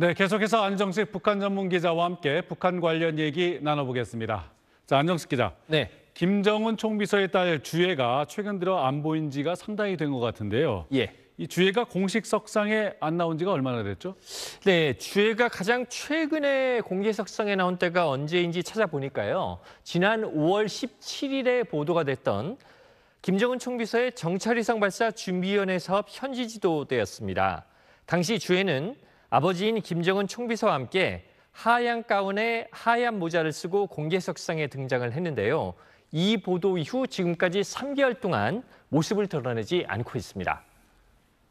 네, 계속해서 안정식 북한 전문 기자와 함께 북한 관련 얘기 나눠보겠습니다. 자, 안정식 기자. 네. 김정은 총비서의 딸 주혜가 최근 들어 안 보인 지가 상당히 된 것 같은데요. 예. 이 주혜가 공식 석상에 안 나온 지가 얼마나 됐죠? 네, 주혜가 가장 최근에 공개 석상에 나온 때가 언제인지 찾아보니까요. 지난 5월 17일에 보도가 됐던 김정은 총비서의 정찰위상 발사 준비위원회 사업 현지 지도 때였습니다. 당시 주혜는 아버지인 김정은 총비서와 함께 하얀 가운에 하얀 모자를 쓰고 공개석상에 등장을 했는데요. 이 보도 이후 지금까지 3개월 동안 모습을 드러내지 않고 있습니다.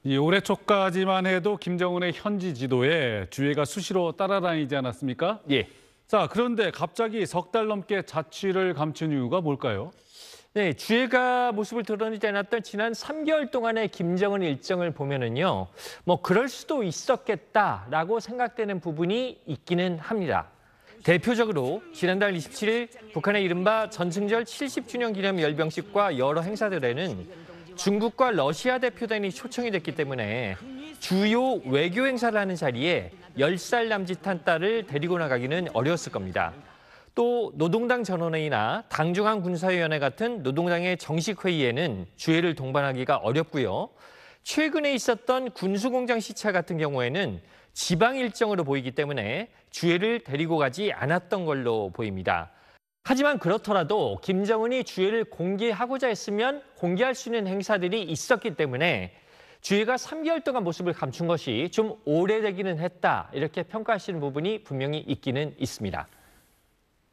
이 올해 초까지만 해도 김정은의 현지 지도에 주해가 수시로 따라다니지 않았습니까? 예. 자, 그런데 갑자기 석 달 넘게 자취를 감춘 이유가 뭘까요? 네, 주애가 모습을 드러내지 않았던 지난 3개월 동안의 김정은 일정을 보면은요, 뭐 그럴 수도 있었겠다라고 생각되는 부분이 있기는 합니다. 대표적으로 지난달 27일 북한의 이른바 전승절 70주년 기념 열병식과 여러 행사들에는 중국과 러시아 대표단이 초청이 됐기 때문에 주요 외교 행사를 하는 자리에 10살 남짓한 딸을 데리고 나가기는 어려웠을 겁니다. 또 노동당 전원회의나 당중앙 군사위원회 같은 노동당의 정식 회의에는 주회를 동반하기가 어렵고요. 최근에 있었던 군수공장 시차 같은 경우에는 지방 일정으로 보이기 때문에 주회를 데리고 가지 않았던 걸로 보입니다. 하지만 그렇더라도 김정은이 주회를 공개하고자 했으면 공개할 수 있는 행사들이 있었기 때문에 주회가 3개월 동안 모습을 감춘 것이 좀 오래되기는 했다 이렇게 평가하시는 부분이 분명히 있기는 있습니다.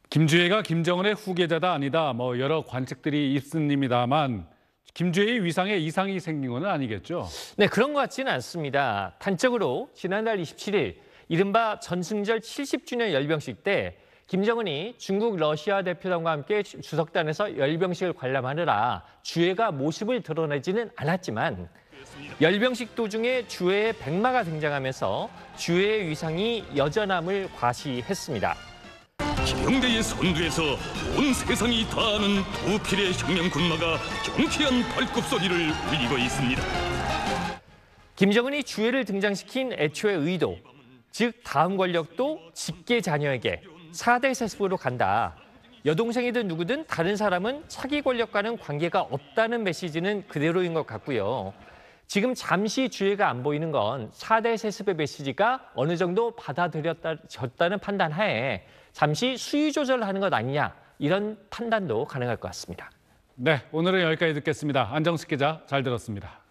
김주혜가 김정은의 후계자다 아니다 뭐 여러 관측들이 있습니다만 김주혜의 위상에 이상이 생긴 건 아니겠죠? 네, 그런 것 같지는 않습니다. 단적으로 지난달 27일 이른바 전승절 70주년 열병식 때 김정은이 중국 러시아 대표단과 함께 주석단에서 열병식을 관람하느라 주혜가 모습을 드러내지는 않았지만 열병식 도중에 주혜의 백마가 등장하면서 주혜의 위상이 여전함을 과시했습니다. 영대의 선두에서 온 세상이 다 아는 두 필의 혁명 군마가 경쾌한 발굽 소리를 울리고 있습니다. 김정은이 주애를 등장시킨 애초의 의도, 즉 다음 권력도 직계 자녀에게 4대 세습으로 간다. 여동생이든 누구든 다른 사람은 차기 권력과는 관계가 없다는 메시지는 그대로인 것 같고요. 지금 잠시 주의가 안 보이는 건 4대 세습의 메시지가 어느 정도 받아들였다는 판단 하에 잠시 수위 조절하는 것 아니냐 이런 판단도 가능할 것 같습니다. 네, 오늘은 여기까지 듣겠습니다. 안정식 기자 잘 들었습니다.